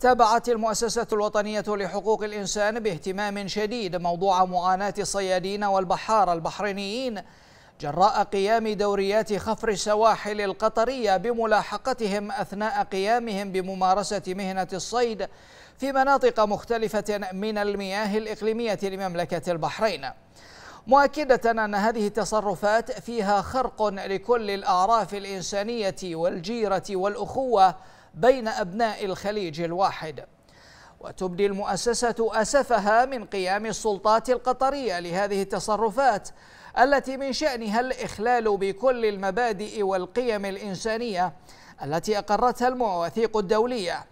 تابعت المؤسسة الوطنية لحقوق الإنسان باهتمام شديد موضوع معاناة الصيادين والبحار البحرينيين جراء قيام دوريات خفر السواحل القطرية بملاحقتهم أثناء قيامهم بممارسة مهنة الصيد في مناطق مختلفة من المياه الإقليمية لمملكة البحرين مؤكدة أن هذه التصرفات فيها خرق لكل الأعراف الإنسانية والجيرة والأخوة بين أبناء الخليج الواحد وتبدي المؤسسة أسفها من قيام السلطات القطرية لهذه التصرفات التي من شأنها الإخلال بكل المبادئ والقيم الإنسانية التي أقرتها المواثيق الدولية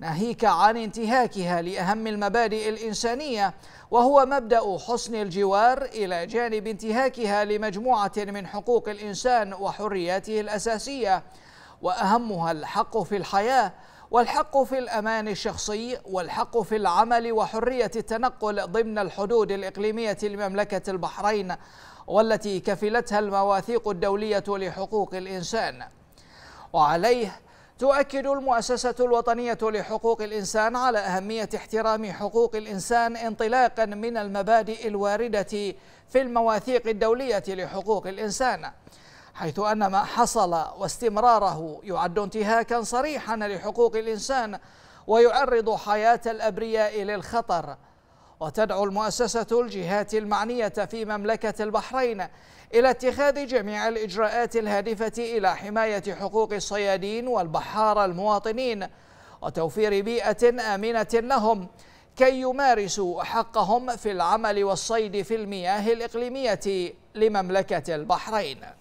ناهيك عن انتهاكها لأهم المبادئ الإنسانية وهو مبدأ حسن الجوار إلى جانب انتهاكها لمجموعة من حقوق الإنسان وحرياته الأساسية واهمها الحق في الحياه والحق في الامان الشخصي والحق في العمل وحريه التنقل ضمن الحدود الاقليميه لمملكه البحرين والتي كفلتها المواثيق الدوليه لحقوق الانسان وعليه تؤكد المؤسسة الوطنية لحقوق الإنسان على أهمية احترام حقوق الإنسان انطلاقا من المبادئ الواردة في المواثيق الدولية لحقوق الإنسان حيث أن ما حصل واستمراره يعد انتهاكا صريحا لحقوق الإنسان ويعرض حياة الأبرياء للخطر وتدعو المؤسسة الجهات المعنية في مملكة البحرين إلى اتخاذ جميع الإجراءات الهادفة إلى حماية حقوق الصيادين والبحار المواطنين وتوفير بيئة آمنة لهم كي يمارسوا حقهم في العمل والصيد في المياه الإقليمية لمملكة البحرين